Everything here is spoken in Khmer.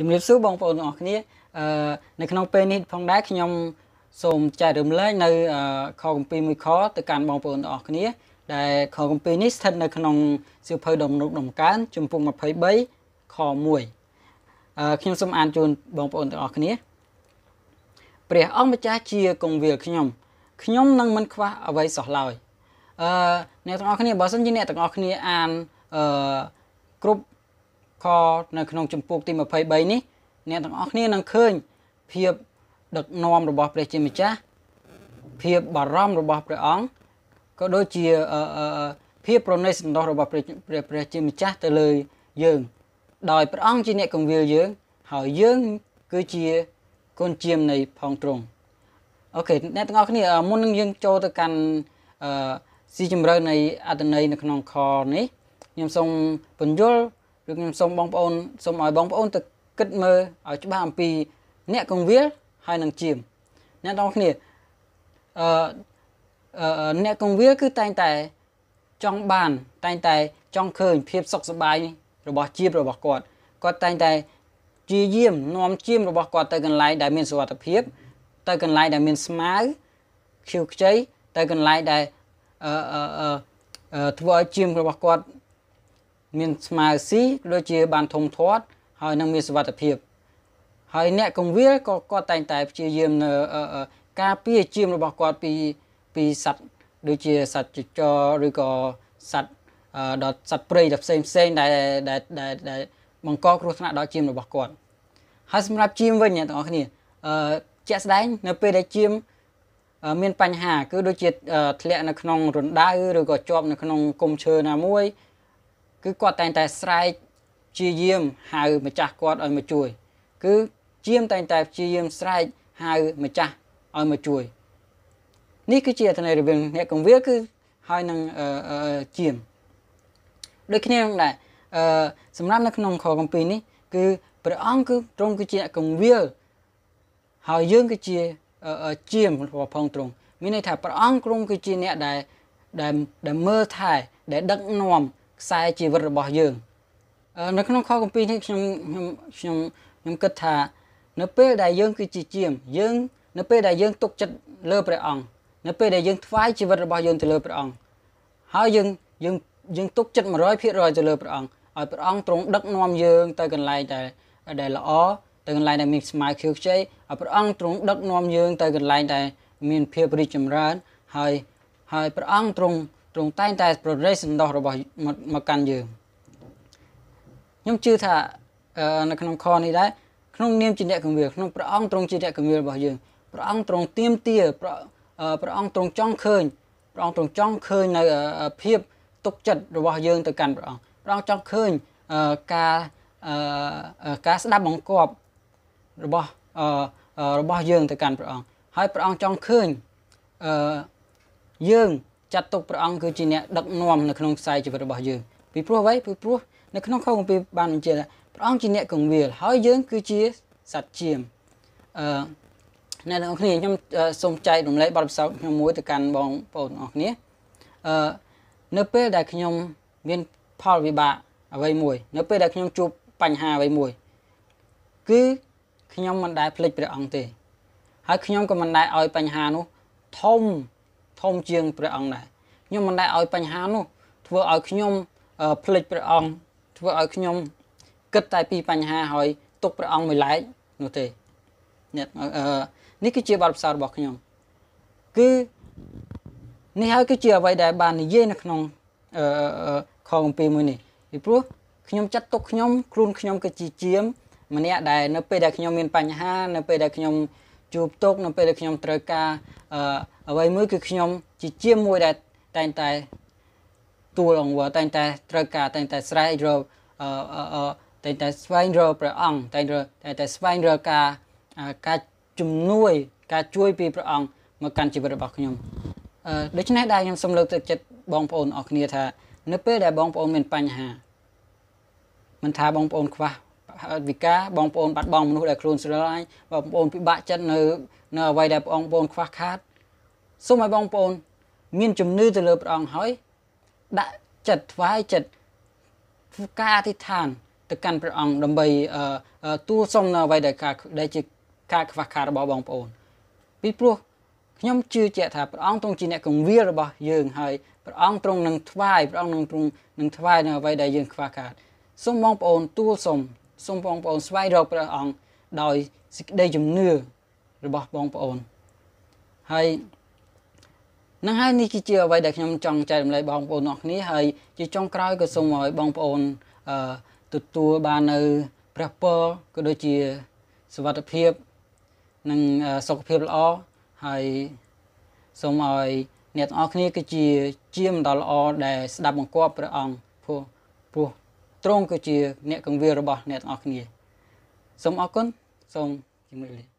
ជំរាបសួរបងប្អូនទាំងអស់គ្នាអឺនៅក្នុងពេលនេះផងដែរខ្ញុំសូមចែករំលែកនៅខគម្ពីរមួយខទៅកាន់បងប្អូនទាំងអស់គ្នា ដែលខគម្ពីរនេះស្ថិតនៅក្នុងសៀវភៅដំណុកដំកើនជំពូក23ខ1អឺខ្ញុំសូមអានជូនបងប្អូនទាំងអស់គ្នា ព្រះអង្គម្ចាស់ជាគង្វាលខ្ញុំខ្ញុំនឹងមិន ខ្វះអ្វីសោះឡើយអឺអ្នកទាំងអស់គ្នាបើសិនជាអ្នកទាំងអស់គ្នាអានអឺគ្រប់ខនៅក្នុងចម្ពោះទី23នេះអ្នកទាំងអស់គ្នានឹងឃើញភាពដឹកនាំរបស់ ព្រះជាម្ចាស់ភាពបារម្ភរបស់ព្រះអង្គក៏ដូចជាភាពប្រណិសន្តោសរបស់ព្រះព្រះជាម្ចាស់ទៅលើយើង ដោយព្រះអង្គជាអ្នកកងវិលយើង ហើយយើងគឺជាកូនជាមនៃផងទ្រង់អូខេអ្នកទាំងអស់គ្នា មុននឹងយើងចូលទៅកាន់អឺស៊ីជម្រៅនៃអត្តន័យនៅក្នុងខនេះខ្ញុំសូមពន្យល់គឺខ្ញុំសូមបងប្អូនសូមឲ្យបងប្អូន ទៅគិតមើលឲ្យច្បាស់អំពីអ្នកកងវាលហើយនឹងជាមអ្នកទាំងគ្នាអឺអ្នកកងវាលគឺតែងតែចង់បានតែងតែចង់ឃើញភាពសុខសប្បាយរបស់ជីវរបស់គាត់គាត់តែងតែជាយាមនាំជីមរបស់គាត់ទៅកន្លែងដែលមានសុវត្ថិភាព ទៅកន្លែងដែលមានស្មៅខ្ជិលខ្ចីទៅកន្លែងដែលអឺអឺធ្វើឲ្យជីមរបស់គាត់មានស្មៅស៊ីដូចជា បានធំធាត់ហើយនឹងមានសុវត្ថិភាព ហើយអ្នកកងវាលក៏គាត់តែងតែព្យាយាមនៅការពារជាមរបស់គាត់ពីពីសត្វដូចជាសត្វចចរឬក៏សត្វដល់សត្វព្រៃដល់ផ្សេងផ្សេងដែលដែលដែលបង្កគ្រោះថ្នាក់ដល់ជាមរបស់គាត់ហើយសម្រាប់ជាមវិញអ្នកទាំងអស់គ្នាអឺជាក់ស្ដែងនៅពេលដែលជាមមានបញ្ហាគឺដូចជាធ្លាក់នៅក្នុងរណ្ដៅឬក៏ជាប់ នៅក្នុងគុំឈើណាមួយគឺគាត់តែងតែស្រែកជាយាមហៅម្ចាស់គាត់ឲ្យមកជួយគឺជាមតែងតែជាយាមស្រែកហៅម្ចាស់ឲ្យមកជួយ នេះគឺជាអត្ថន័យរវាងអ្នកកងវាគឺហើយនឹងជាម ដូចគ្នានឹងដែរអឺសម្រាប់នៅក្នុងខកម្ពីនេះ គឺព្រះអង្គគឺទ្រង់គឺជាអ្នកកងវាលហើយយើងគឺជាជាមរបស់ផងទ្រង់មានន័យថាព្រះអង្គទ្រង់គឺជាអ្នកដែលដែលដែលមើលថែ ដែលដឹកនាំខ្សែជីវិតរបស់យើង នៅក្នុងខគម្ពីរនេះខ្ញុំខ្ញុំខ្ញុំខ្ញុំគិតថា នៅពេលដែលយើងគឺជាជាមយើង នៅពេលដែលយើងទុកចិត្តលើព្រះអង្គនៅពេលដែលយើងថ្វាយជីវិតរបស់យើងទៅលើព្រះអង្គហើយយើងយើងយើងទុកចិត្ត100%ទៅលើព្រះអង្គឲ្យព្រះអង្គទ្រង់ដឹកនាំយើង ទៅកន្លែងដែលដែលល្អទៅកន្លែងដែលមានស្មារតីខ្ចីឲ្យព្រះអង្គទ្រង់ដឹកនាំយើងទៅកន្លែងដែលមាន ភាពរីកចម្រើន ហើយហើយព្រះអង្គទ្រង់ទ្រង់តែងតែប្ររេសំដោះរបស់មកកាន់យើងខ្ញុំជឿថានៅក្នុងខនេះដែរក្នុងនាមជាអ្នកគង្វាលក្នុងព្រះអង្គទ្រង់ជាអ្នកគង្វាលរបស់យើងព្រះអង្គទ្រង់ទៀមទាព្រះអង្គទ្រង់ចង់ឃើញព្រះអង្គទ្រង់ចង់ឃើញនៅភាព ទុកចិត្តរបស់យើងទៅកាន់ព្រះអង្គព្រះអង្គចង់ឃើញការការស្ដាប់បង្គាប់របស់របស់យើងទៅកាន់ព្រះអង្គហើយព្រះអង្គចង់ឃើញយើងចាត់ទុកព្រះអង្គគឺជាអ្នកដឹកនាំនៅក្នុងខ្សែជីវិតរបស់យើងពីព្រោះអ្វីពីព្រោះនៅក្នុងខគម្ពីរបានបញ្ជាក់ថាព្រះអង្គជាអ្នកកងវាល ហើយយើងគឺជាសត្វជាមអឺអ្នកទាំងអស់គ្នាខ្ញុំសូមចែករំលែកបទពិសោធន៍ខ្ញុំមួយទៅកាន់បងប្អូនទាំងអស់គ្នាអឺនៅពេលដែលខ្ញុំមានផលវិបាកអ្វីមួយ នៅពេលដែលខ្ញុំជួបបញ្ហាអ្វីមួយគឺខ្ញុំមិនដែលភ្លេចព្រះអង្គទេ ហើយខ្ញុំក៏មិនដែលឲ្យបញ្ហានោះធំធំជាងព្រះអង្គដែរខ្ញុំមិនដែលឲ្យបញ្ហានោះធ្វើឲ្យខ្ញុំភ្លេចព្រះអង្គធ្វើឲ្យខ្ញុំគិតតែពីបញ្ហាហើយទុកព្រះអង្គមួយឡែកនោះទេនេះគឺជាបទពិសោធន៍របស់ខ្ញុំគឺនេះហើយគឺជាអ្វីដែលបាននិយាយនៅក្នុងអឺខអំពីមួយនេះពីព្រោះខ្ញុំចាត់ទុកខ្ញុំខ្លួនខ្ញុំគឺជាជាមម្នាក់ដែលនៅពេលដែលខ្ញុំមានបញ្ហានៅពេលដែលខ្ញុំជួបទុកនៅពេលដែលខ្ញុំត្រូវការអឺអ្វីមួយគឺខ្ញុំជាជាមួយដែលតែងតែទួលអង្វរតែងតែត្រូវការតែងតែស្រែករកអឺតែងតែស្វែងរកព្រះអង្គតែងតែតែស្វែងរកការការជំនួយការជួយពីព្រះអង្គមកកាន់ជីវិតរបស់ខ្ញុំអឺដូច្នេះដែរខ្ញុំសូមលើកទឹកចិត្តបងប្អូនអរគ្នាថា នៅពេលដែលបងប្អូនមានបញ្ហាមិនថាបងប្អូនខ្វះហើយវិការបងប្អូនបាត់បង់មនុស្សដែលខ្លួនស្រីហើយបងប្អូនពិបាកចិត្តនៅនៅអ្វីដែលបងប្អូនខ្វះខាតសូមឲ្យបងប្អូន មានជំនឿទៅលើព្រះអង្គហើយដាក់ចិត្តថ្វាយចិត្តការអធិដ្ឋាន ទៅកាន់ព្រះអង្គដើម្បីទូសុំនៅអ្វីដែលការដែលជាការខ្វះខាតរបស់បងប្អូនពីព្រោះខ្ញុំជឿជាក់ថាព្រះអង្គទ្រង់ជាអ្នកគង្វាលរបស់យើងហើយព្រះអង្គទ្រង់នឹងថ្វាយព្រះអង្គនឹងទ្រង់នឹងថ្វាយនៅអ្វីដែលយើង ខ្វះខាតសូមបងប្អូនទូលសូមសូមបងប្អូនស្វែងរកព្រះអង្គដោយសេចក្តីជំនឿរបស់បងប្អូនហើយនឹងហើយនេះគឺជាអ្វីដែលខ្ញុំចង់ចែករំលែកបងប្អូនអរគ្នាហើយជាចុងក្រោយក៏សូមឲ្យបងប្អូនអឺទទួលបាននៅព្រះពរក៏ដូចជាសុវត្ថិភាព និងសុខភាពល្អហើយសូមឲ្យអ្នកទាំងអស់គ្នាគឺជា ជាមដ៏ល្អដែលស្ដាប់បង្គាប់ព្រះអង្គព្រោះព្រោះទ្រង់គឺជាអ្នកកងវារបស់អ្នកទាំងអស់គ្នាសូមអរគុណសូមជំរាបលា